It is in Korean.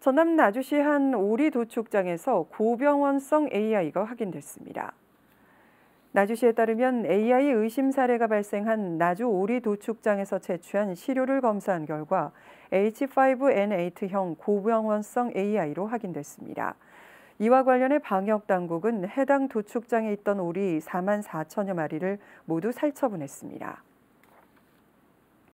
전남 나주시 한 오리도축장에서 고병원성 AI가 확인됐습니다. 나주시에 따르면 AI 의심 사례가 발생한 나주 오리도축장에서 채취한 시료를 검사한 결과 H5N8형 고병원성 AI로 확인됐습니다. 이와 관련해 방역당국은 해당 도축장에 있던 오리 4만 4천여 마리를 모두 살처분했습니다.